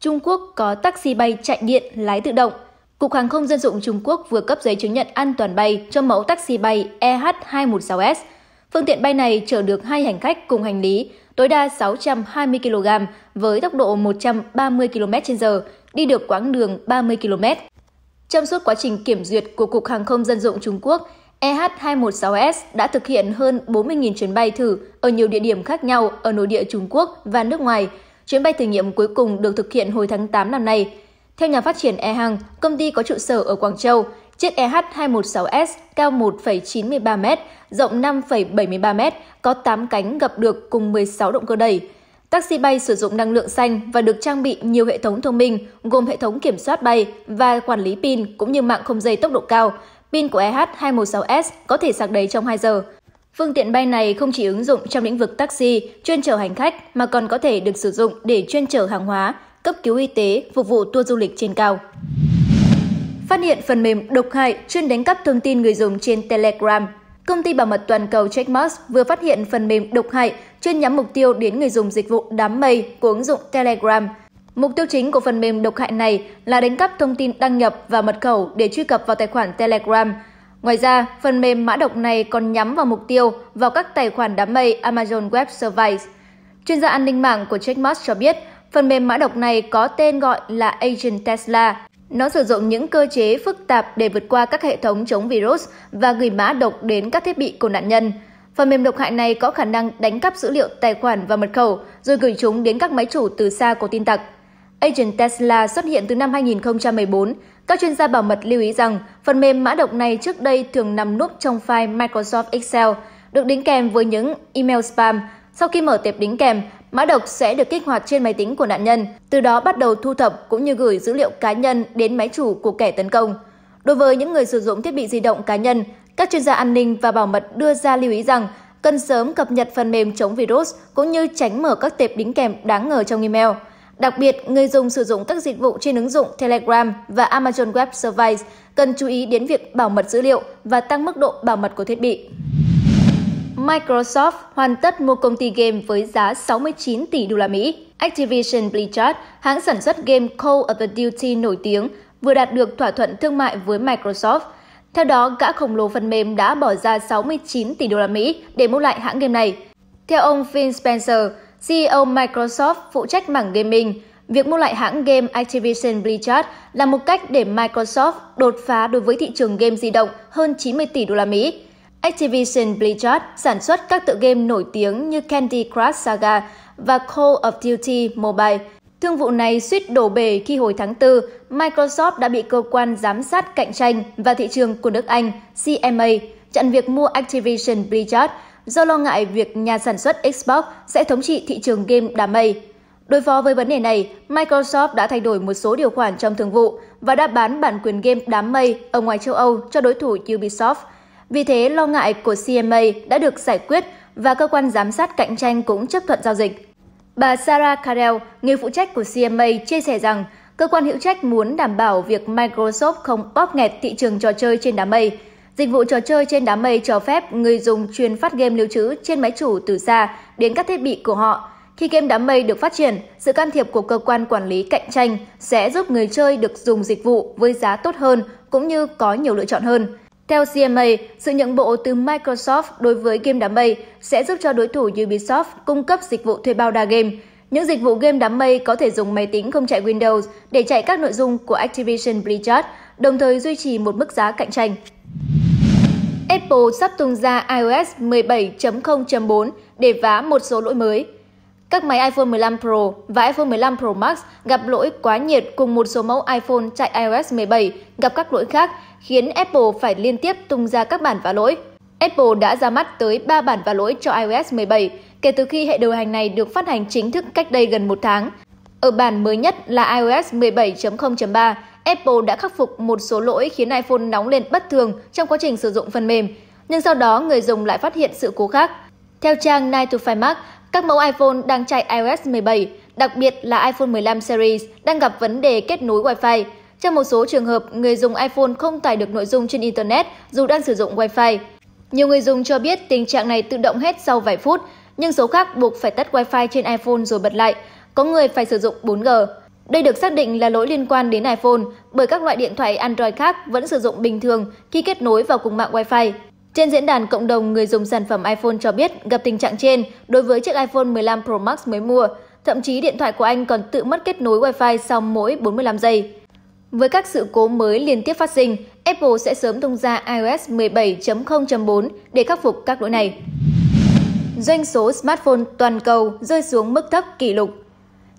Trung Quốc có taxi bay chạy điện lái tự động. Cục Hàng không Dân dụng Trung Quốc vừa cấp giấy chứng nhận an toàn bay cho mẫu taxi bay EH216S. Phương tiện bay này chở được hai hành khách cùng hành lý, tối đa 620 kg với tốc độ 130 km/h, đi được quãng đường 30 km. Trong suốt quá trình kiểm duyệt của Cục Hàng không Dân dụng Trung Quốc, EH216S đã thực hiện hơn 40.000 chuyến bay thử ở nhiều địa điểm khác nhau ở nội địa Trung Quốc và nước ngoài – Chuyến bay thử nghiệm cuối cùng được thực hiện hồi tháng 8 năm nay. Theo nhà phát triển EHang, công ty có trụ sở ở Quảng Châu, chiếc EH216S cao 1,93 m, rộng 5,73 m, có 8 cánh gập được cùng 16 động cơ đẩy. Taxi bay sử dụng năng lượng xanh và được trang bị nhiều hệ thống thông minh, gồm hệ thống kiểm soát bay và quản lý pin cũng như mạng không dây tốc độ cao. Pin của EH216S có thể sạc đầy trong 2 giờ. Phương tiện bay này không chỉ ứng dụng trong lĩnh vực taxi, chuyên chở hành khách mà còn có thể được sử dụng để chuyên chở hàng hóa, cấp cứu y tế, phục vụ tour du lịch trên cao. Phát hiện phần mềm độc hại chuyên đánh cắp thông tin người dùng trên Telegram. Công ty bảo mật toàn cầu Checkmark vừa phát hiện phần mềm độc hại chuyên nhắm mục tiêu đến người dùng dịch vụ đám mây của ứng dụng Telegram. Mục tiêu chính của phần mềm độc hại này là đánh cắp thông tin đăng nhập và mật khẩu để truy cập vào tài khoản Telegram – Ngoài ra, phần mềm mã độc này còn nhắm vào mục tiêu vào các tài khoản đám mây Amazon Web Service. Chuyên gia an ninh mạng của Checkmate cho biết, phần mềm mã độc này có tên gọi là Agent Tesla. Nó sử dụng những cơ chế phức tạp để vượt qua các hệ thống chống virus và gửi mã độc đến các thiết bị của nạn nhân. Phần mềm độc hại này có khả năng đánh cắp dữ liệu tài khoản và mật khẩu rồi gửi chúng đến các máy chủ từ xa của tin tặc. Agent Tesla xuất hiện từ năm 2014 các chuyên gia bảo mật lưu ý rằng phần mềm mã độc này trước đây thường nằm núp trong file Microsoft Excel, được đính kèm với những email spam. Sau khi mở tệp đính kèm, mã độc sẽ được kích hoạt trên máy tính của nạn nhân, từ đó bắt đầu thu thập cũng như gửi dữ liệu cá nhân đến máy chủ của kẻ tấn công. Đối với những người sử dụng thiết bị di động cá nhân, các chuyên gia an ninh và bảo mật đưa ra lưu ý rằng cần sớm cập nhật phần mềm chống virus cũng như tránh mở các tệp đính kèm đáng ngờ trong email. Đặc biệt, người dùng sử dụng các dịch vụ trên ứng dụng Telegram và Amazon Web Service cần chú ý đến việc bảo mật dữ liệu và tăng mức độ bảo mật của thiết bị. Microsoft hoàn tất mua công ty game với giá 69 tỷ đô la Mỹ. Activision Blizzard, hãng sản xuất game Call of Duty nổi tiếng, vừa đạt được thỏa thuận thương mại với Microsoft. Theo đó, gã khổng lồ phần mềm đã bỏ ra 69 tỷ đô la Mỹ để mua lại hãng game này. Theo ông Phil Spencer, CEO Microsoft phụ trách mảng gaming. Việc mua lại hãng game Activision Blizzard là một cách để Microsoft đột phá đối với thị trường game di động hơn 90 tỷ đô la Mỹ. Activision Blizzard sản xuất các tựa game nổi tiếng như Candy Crush Saga và Call of Duty Mobile. Thương vụ này suýt đổ bể khi hồi tháng 4, Microsoft đã bị cơ quan giám sát cạnh tranh và thị trường của nước Anh CMA chặn việc mua Activision Blizzard do lo ngại việc nhà sản xuất Xbox sẽ thống trị thị trường game đám mây. Đối phó với vấn đề này, Microsoft đã thay đổi một số điều khoản trong thương vụ và đã bán bản quyền game đám mây ở ngoài châu Âu cho đối thủ Ubisoft. Vì thế, lo ngại của CMA đã được giải quyết và cơ quan giám sát cạnh tranh cũng chấp thuận giao dịch. Bà Sarah Carell, người phụ trách của CMA, chia sẻ rằng cơ quan hữu trách muốn đảm bảo việc Microsoft không bóp nghẹt thị trường trò chơi trên đám mây, Dịch vụ trò chơi trên đám mây cho phép người dùng truyền phát game lưu trữ trên máy chủ từ xa đến các thiết bị của họ. Khi game đám mây được phát triển, sự can thiệp của cơ quan quản lý cạnh tranh sẽ giúp người chơi được dùng dịch vụ với giá tốt hơn cũng như có nhiều lựa chọn hơn. Theo CMA, sự nhượng bộ từ Microsoft đối với game đám mây sẽ giúp cho đối thủ Ubisoft cung cấp dịch vụ thuê bao đa game. Những dịch vụ game đám mây có thể dùng máy tính không chạy Windows để chạy các nội dung của Activision Blizzard, đồng thời duy trì một mức giá cạnh tranh. Apple sắp tung ra iOS 17.0.4 để vá một số lỗi mới. Các máy iPhone 15 Pro và iPhone 15 Pro Max gặp lỗi quá nhiệt cùng một số mẫu iPhone chạy iOS 17 gặp các lỗi khác, khiến Apple phải liên tiếp tung ra các bản vá lỗi. Apple đã ra mắt tới 3 bản vá lỗi cho iOS 17 kể từ khi hệ điều hành này được phát hành chính thức cách đây gần một tháng. Ở bản mới nhất là iOS 17.0.3, Apple đã khắc phục một số lỗi khiến iPhone nóng lên bất thường trong quá trình sử dụng phần mềm, nhưng sau đó người dùng lại phát hiện sự cố khác. Theo trang 9 to 5 Mac, các mẫu iPhone đang chạy iOS 17, đặc biệt là iPhone 15 series, đang gặp vấn đề kết nối Wi-Fi. Trong một số trường hợp, người dùng iPhone không tải được nội dung trên Internet dù đang sử dụng Wi-Fi. Nhiều người dùng cho biết tình trạng này tự động hết sau vài phút, nhưng số khác buộc phải tắt Wi-Fi trên iPhone rồi bật lại. Có người phải sử dụng 4G. Đây được xác định là lỗi liên quan đến iPhone bởi các loại điện thoại Android khác vẫn sử dụng bình thường khi kết nối vào cùng mạng Wi-Fi. Trên diễn đàn cộng đồng người dùng sản phẩm iPhone cho biết gặp tình trạng trên đối với chiếc iPhone 15 Pro Max mới mua, thậm chí điện thoại của anh còn tự mất kết nối Wi-Fi sau mỗi 45 giây. Với các sự cố mới liên tiếp phát sinh, Apple sẽ sớm tung ra iOS 17.0.4 để khắc phục các lỗi này. Doanh số smartphone toàn cầu rơi xuống mức thấp kỷ lục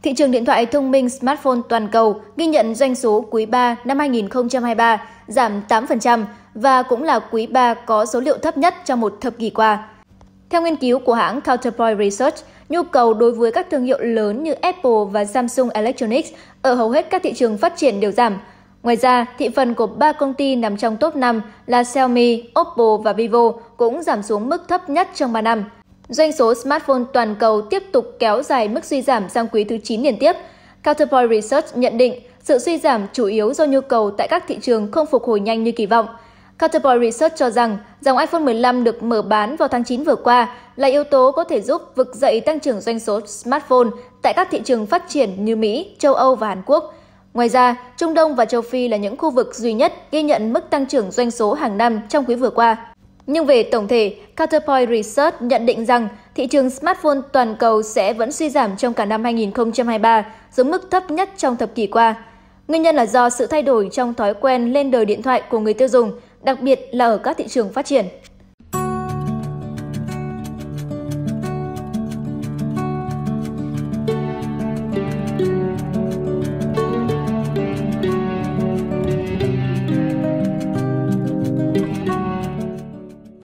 Thị trường điện thoại thông minh smartphone toàn cầu ghi nhận doanh số quý 3 năm 2023 giảm 8% và cũng là quý 3 có số liệu thấp nhất trong một thập kỷ qua. Theo nghiên cứu của hãng Counterpoint Research, nhu cầu đối với các thương hiệu lớn như Apple và Samsung Electronics ở hầu hết các thị trường phát triển đều giảm. Ngoài ra, thị phần của ba công ty nằm trong top 5 là Xiaomi, Oppo và Vivo cũng giảm xuống mức thấp nhất trong 3 năm. Doanh số smartphone toàn cầu tiếp tục kéo dài mức suy giảm sang quý thứ 9 liên tiếp. Counterpoint Research nhận định sự suy giảm chủ yếu do nhu cầu tại các thị trường không phục hồi nhanh như kỳ vọng. Counterpoint Research cho rằng dòng iPhone 15 được mở bán vào tháng 9 vừa qua là yếu tố có thể giúp vực dậy tăng trưởng doanh số smartphone tại các thị trường phát triển như Mỹ, châu Âu và Hàn Quốc. Ngoài ra, Trung Đông và châu Phi là những khu vực duy nhất ghi nhận mức tăng trưởng doanh số hàng năm trong quý vừa qua. Nhưng về tổng thể, Counterpoint Research nhận định rằng thị trường smartphone toàn cầu sẽ vẫn suy giảm trong cả năm 2023, dưới mức thấp nhất trong thập kỷ qua. Nguyên nhân là do sự thay đổi trong thói quen lên đời điện thoại của người tiêu dùng, đặc biệt là ở các thị trường phát triển.